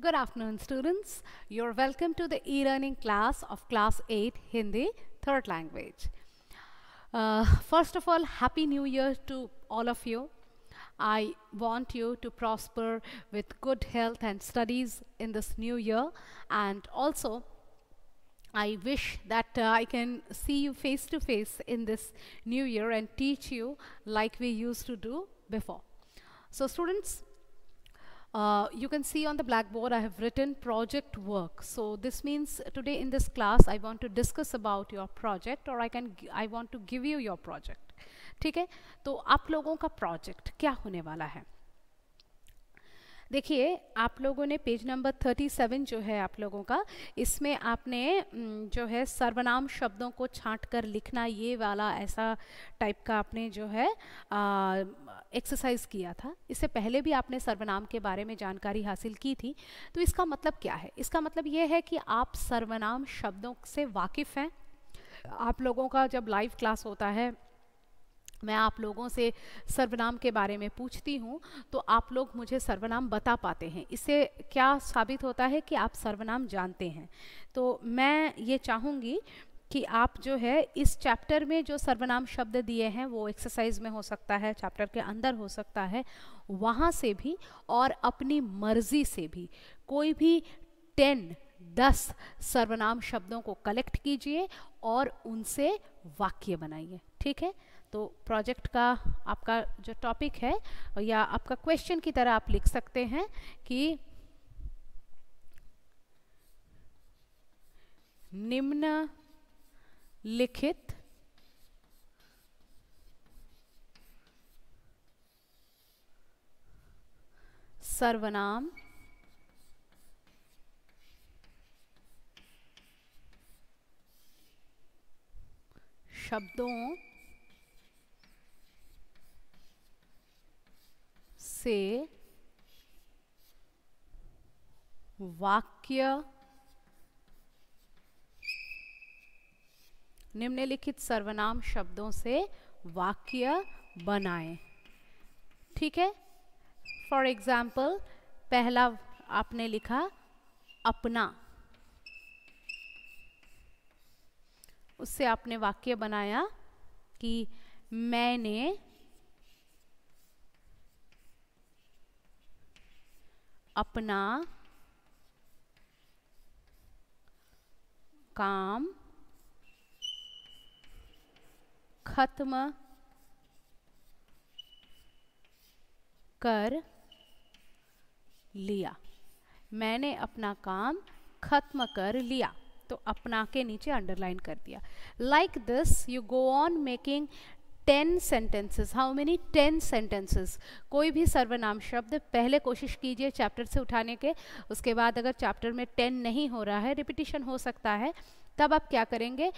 Good afternoon students. You're welcome to the e-learning class of class 8 Hindi third language. Uh, first of all, Happy New Year to all of you. I want you to prosper with good health and studies in this new year and also I wish that uh, I can see you face to face in this new year and teach you like we used to do before. So students, uh, you can see on the blackboard I have written project work. So this means today in this class I want to discuss about your project or I can I want to give you your project. ठीक है तो आप लोगों का project क्या होने वाला है देखिए आप लोगों ने पेज नंबर थर्टी सेवन जो है आप लोगों का इसमें आपने जो है सर्वनाम शब्दों को छाँट कर लिखना ये वाला ऐसा टाइप का आपने जो है एक्सरसाइज किया था इससे पहले भी आपने सर्वनाम के बारे में जानकारी हासिल की थी तो इसका मतलब क्या है इसका मतलब ये है कि आप सर्वनाम शब्दों से वाकिफ़ हैं आप लोगों का जब लाइव क्लास होता है मैं आप लोगों से सर्वनाम के बारे में पूछती हूँ तो आप लोग मुझे सर्वनाम बता पाते हैं इससे क्या साबित होता है कि आप सर्वनाम जानते हैं तो मैं ये चाहूँगी कि आप जो है इस चैप्टर में जो सर्वनाम शब्द दिए हैं वो एक्सरसाइज में हो सकता है चैप्टर के अंदर हो सकता है वहाँ से भी और अपनी मर्जी से भी कोई भी टेन दस सर्वनाम शब्दों को कलेक्ट कीजिए और उनसे वाक्य बनाइए ठीक है तो प्रोजेक्ट का आपका जो टॉपिक है या आपका क्वेश्चन की तरह आप लिख सकते हैं कि निम्न लिखित सर्वनाम शब्दों से वाक्य निम्नलिखित सर्वनाम शब्दों से वाक्य बनाएं ठीक है फॉर एग्जाम्पल पहला आपने लिखा अपना उससे आपने वाक्य बनाया कि मैंने अपना काम खत्म कर लिया मैंने अपना काम खत्म कर लिया तो अपना के नीचे अंडरलाइन कर दिया like this you go on making ten sentences how many ten sentences कोई भी सर्वनाम शब्द पहले कोशिश कीजिए चैप्टर से उठाने के उसके बाद अगर चैप्टर में टेन नहीं हो रहा है रिपीटिशन हो सकता है तब आप क्या करेंगे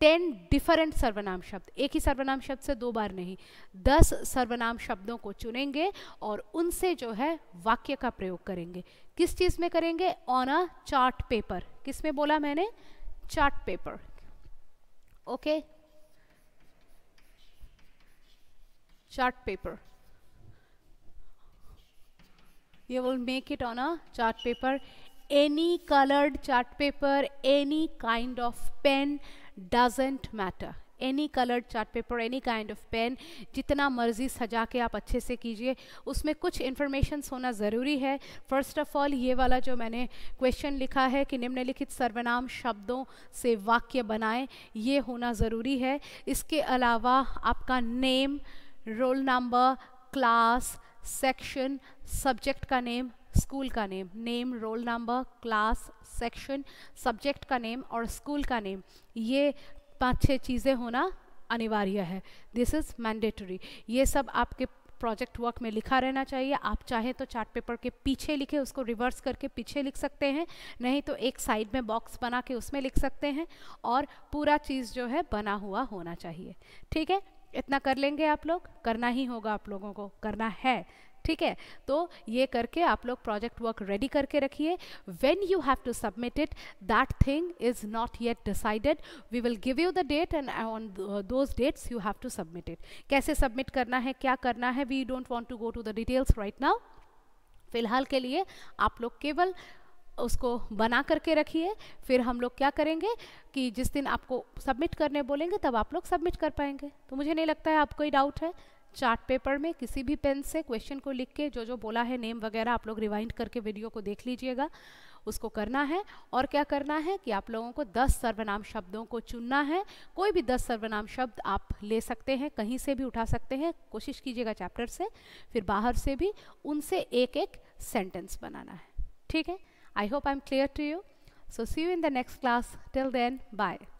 टेन डिफरेंट सर्वनाम शब्द एक ही सर्वनाम शब्द से दो बार नहीं दस सर्वनाम शब्दों को चुनेंगे और उनसे जो है वाक्य का प्रयोग करेंगे किस चीज़ में करेंगे ऑन अ चार्ट पेपर किस में बोला मैंने chart paper okay chart paper. You will make it on a chart paper. Any colored chart paper, any kind of pen doesn't matter. Any coloured chart paper any kind of pen जितना मर्जी सजा के आप अच्छे से कीजिए उसमें कुछ इन्फॉर्मेशन होना ज़रूरी है फर्स्ट ऑफ ऑल ये वाला जो मैंने क्वेश्चन लिखा है कि निम्नलिखित सर्वनाम शब्दों से वाक्य बनाएं ये होना ज़रूरी है इसके अलावा आपका name roll number class section subject का नेम स्कूल का name name roll number class section subject का नेम और स्कूल का नेम ये पांच छह चीज़ें होना अनिवार्य है दिस इज़ मैंडेटरी ये सब आपके प्रोजेक्ट वर्क में लिखा रहना चाहिए आप चाहे तो चार्ट पेपर के पीछे लिखे उसको रिवर्स करके पीछे लिख सकते हैं नहीं तो एक साइड में बॉक्स बना के उसमें लिख सकते हैं और पूरा चीज़ जो है बना हुआ होना चाहिए ठीक है इतना कर लेंगे आप लोग करना ही होगा आप लोगों को करना है ठीक है तो ये करके आप लोग प्रोजेक्ट वर्क रेडी करके रखिए when you have to submit it that thing is not yet decided we will give you the date and on those dates you have to submit it कैसे सबमिट करना है क्या करना है we don't want to go to the details right now फिलहाल के लिए आप लोग केवल उसको बना करके रखिए फिर हम लोग क्या करेंगे कि जिस दिन आपको सबमिट करने बोलेंगे तब आप लोग सबमिट कर पाएंगे तो मुझे नहीं लगता है आपको ही डाउट है चार्ट पेपर में किसी भी पेन से क्वेश्चन को लिख के जो जो बोला है नेम वगैरह आप लोग रिवाइंड करके वीडियो को देख लीजिएगा उसको करना है और क्या करना है कि आप लोगों को 10 सर्वनाम शब्दों को चुनना है कोई भी 10 सर्वनाम शब्द आप ले सकते हैं कहीं से भी उठा सकते हैं कोशिश कीजिएगा चैप्टर से फिर बाहर से भी उनसे एक एक सेंटेंस बनाना है ठीक है I hope I'm clear to you. So see you in the next class. Till then, bye.